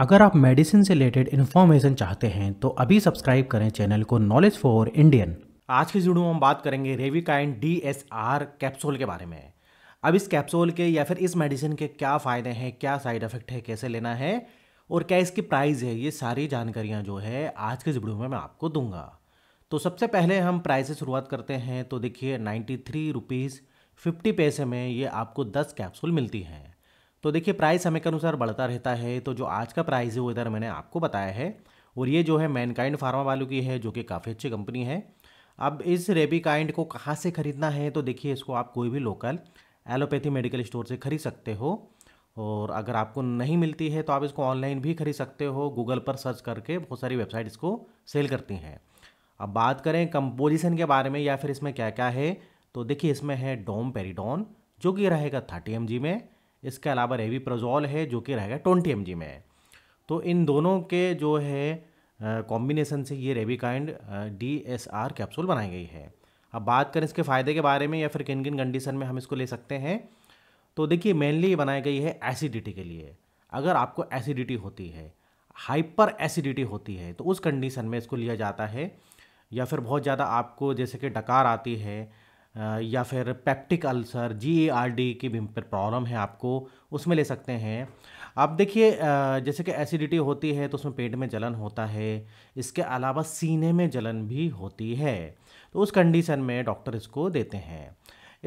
अगर आप मेडिसिन से रिलेटेड इन्फॉर्मेशन चाहते हैं तो अभी सब्सक्राइब करें चैनल को नॉलेज फॉर इंडियन आज की जुड़ू में हम बात करेंगे Revikine D S R capsule के बारे में अब इस कैप्सूल के या फिर इस मेडिसिन के क्या फ़ायदे हैं क्या साइड इफ़ेक्ट है कैसे लेना है और क्या इसकी प्राइस है ये सारी जानकारियाँ जो है आज के जुड़ू में मैं आपको दूंगा तो सबसे पहले हम प्राइस से शुरुआत करते हैं तो देखिए नाइन्टी थ्री रुपीज़ फिफ्टी पैसे में ये आपको दस कैप्सूल मिलती हैं तो देखिए प्राइस समय के अनुसार बढ़ता रहता है तो जो आज का प्राइस है वो इधर मैंने आपको बताया है और ये जो है मैनकाइंड फार्मा वालों की है जो कि काफ़ी अच्छी कंपनी है अब इस रेबिकाइंड को कहाँ से ख़रीदना है तो देखिए इसको आप कोई भी लोकल एलोपैथी मेडिकल स्टोर से ख़रीद सकते हो और अगर आपको नहीं मिलती है तो आप इसको ऑनलाइन भी खरीद सकते हो गूगल पर सर्च करके बहुत सारी वेबसाइट इसको सेल करती हैं अब बात करें कंपोजिशन के बारे में या फिर इसमें क्या क्या है तो देखिए इसमें है डोम पेरीडोन जो कि रहेगा थर्टी एम में इसके अलावा रेविप्रोजोल है जो कि रहेगा ट्वेंटी एम में तो इन दोनों के जो है कॉम्बिनेसन से ये kind D S R capsule बनाई गई है अब बात करें इसके फ़ायदे के बारे में या फिर किन किन कंडीशन में हम इसको ले सकते हैं तो देखिए मेनली बनाई गई है एसिडिटी के लिए अगर आपको एसिडिटी होती है हाइपर एसिडिटी होती है तो उस कंडीशन में इसको लिया जाता है या फिर बहुत ज़्यादा आपको जैसे कि डकार आती है या फिर peptic ulcer G R D की भी प्रॉब्लम है आपको उसमें ले सकते हैं आप देखिए जैसे कि एसिडिटी होती है तो उसमें पेट में जलन होता है इसके अलावा सीने में जलन भी होती है तो उस कंडीशन में डॉक्टर इसको देते हैं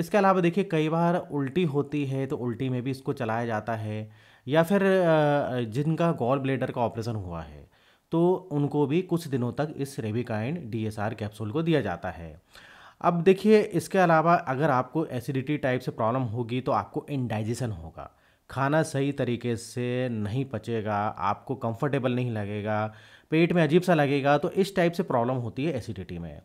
इसके अलावा देखिए कई बार उल्टी होती है तो उल्टी में भी इसको चलाया जाता है या फिर जिनका गॉल ब्लेडर का ऑपरेशन हुआ है तो उनको भी कुछ दिनों तक इस रेबिकाइन आर कैप्सूल को दिया जाता है अब देखिए इसके अलावा अगर आपको एसिडिटी टाइप से प्रॉब्लम होगी तो आपको इनडाइजेशन होगा खाना सही तरीके से नहीं पचेगा आपको कंफर्टेबल नहीं लगेगा पेट में अजीब सा लगेगा तो इस टाइप से प्रॉब्लम होती है एसिडिटी में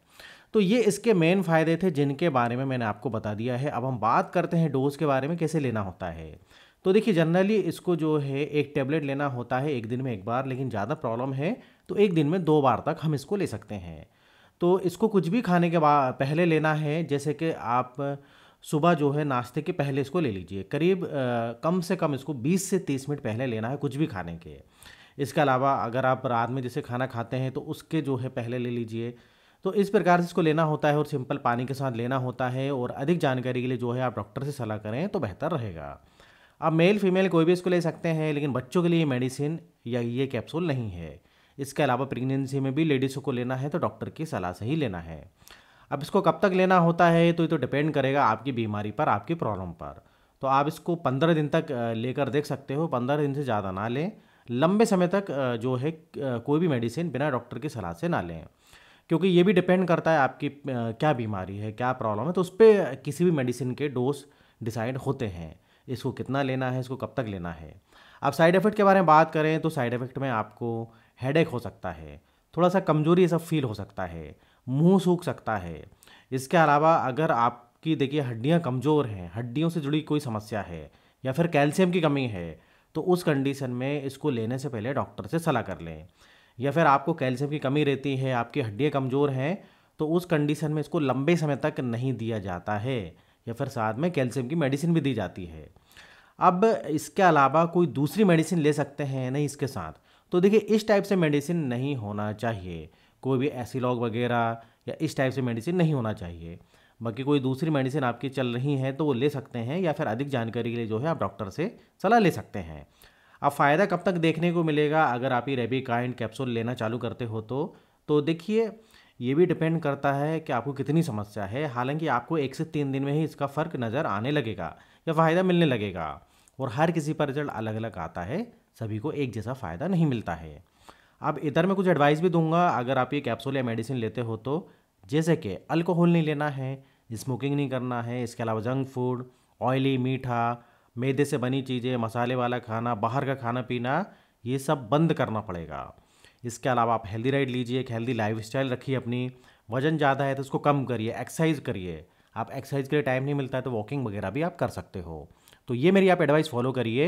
तो ये इसके मेन फ़ायदे थे जिनके बारे में मैंने आपको बता दिया है अब हम बात करते हैं डोज़ के बारे में कैसे लेना होता है तो देखिए जनरली इसको जो है एक टेबलेट लेना होता है एक दिन में एक बार लेकिन ज़्यादा प्रॉब्लम है तो एक दिन में दो बार तक हम इसको ले सकते हैं तो इसको कुछ भी खाने के बाद पहले लेना है जैसे कि आप सुबह जो है नाश्ते के पहले इसको ले लीजिए करीब आ, कम से कम इसको 20 से 30 मिनट पहले लेना है कुछ भी खाने के इसके अलावा अगर आप रात में जैसे खाना खाते हैं तो उसके जो है पहले ले लीजिए तो इस प्रकार से इसको लेना होता है और सिंपल पानी के साथ लेना होता है और अधिक जानकारी के लिए जो है आप डॉक्टर से सलाह करें तो बेहतर रहेगा आप मेल फीमेल कोई भी इसको ले सकते हैं लेकिन बच्चों के लिए मेडिसिन या ये कैप्सूल नहीं है इसके अलावा प्रेगनेंसी में भी लेडीज़ों को लेना है तो डॉक्टर की सलाह से ही लेना है अब इसको कब तक लेना होता है तो ये तो डिपेंड करेगा आपकी बीमारी पर आपकी प्रॉब्लम पर तो आप इसको पंद्रह दिन तक लेकर देख सकते हो पंद्रह दिन से ज़्यादा ना लें लंबे समय तक जो है कोई भी मेडिसिन बिना डॉक्टर की सलाह से ना लें क्योंकि ये भी डिपेंड करता है आपकी क्या बीमारी है क्या प्रॉब्लम है तो उस पर किसी भी मेडिसिन के डोज डिसाइड होते हैं इसको कितना लेना है इसको कब तक लेना है अब साइड इफ़ेक्ट के बारे में बात करें तो साइड इफ़ेक्ट में आपको हेडेक हो सकता है थोड़ा सा कमजोरी सब फील हो सकता है मुंह सूख सकता है इसके अलावा अगर आपकी देखिए हड्डियाँ कमज़ोर हैं हड्डियों से जुड़ी कोई समस्या है या फिर कैल्शियम की कमी है तो उस कंडीशन में इसको लेने से पहले डॉक्टर से सलाह कर लें या फिर आपको कैल्शियम की कमी रहती है आपकी हड्डियाँ कमज़ोर हैं तो उस कंडीशन में इसको लंबे समय तक नहीं दिया जाता है या फिर साथ में कैल्शियम की मेडिसिन भी दी जाती है अब इसके अलावा कोई दूसरी मेडिसिन ले सकते हैं नहीं इसके साथ तो देखिए इस टाइप से मेडिसिन नहीं होना चाहिए कोई भी एसीलॉग वगैरह या इस टाइप से मेडिसिन नहीं होना चाहिए बाकी कोई दूसरी मेडिसिन आपकी चल रही है तो वो ले सकते हैं या फिर अधिक जानकारी के लिए जो है आप डॉक्टर से सलाह ले सकते हैं अब फ़ायदा कब तक देखने को मिलेगा अगर आप ये रेबिकाइंड कैप्सूल लेना चालू करते हो तो तो देखिए ये भी डिपेंड करता है कि आपको कितनी समस्या है हालांकि आपको एक से तीन दिन में ही इसका फ़र्क नज़र आने लगेगा या फ़ायदा मिलने लगेगा और हर किसी पर रिजल्ट अलग अलग आता है सभी को एक जैसा फ़ायदा नहीं मिलता है अब इधर मैं कुछ एडवाइस भी दूंगा अगर आप ये कैप्सूल या मेडिसिन लेते हो तो जैसे कि अल्कोहल नहीं लेना है स्मोकिंग नहीं करना है इसके अलावा जंक फूड ऑयली मीठा मैदे से बनी चीज़ें मसाले वाला खाना बाहर का खाना पीना ये सब बंद करना पड़ेगा इसके अलावा आप हेल्दी राइट लीजिए एक हेल्दी लाइफ रखिए अपनी वजन ज़्यादा है तो उसको कम करिए एक्सरसाइज करिए आप एक्सरसाइज के लिए टाइम नहीं मिलता है तो वॉकिंग वगैरह भी आप कर सकते हो तो ये मेरी आप एडवाइस फॉलो करिए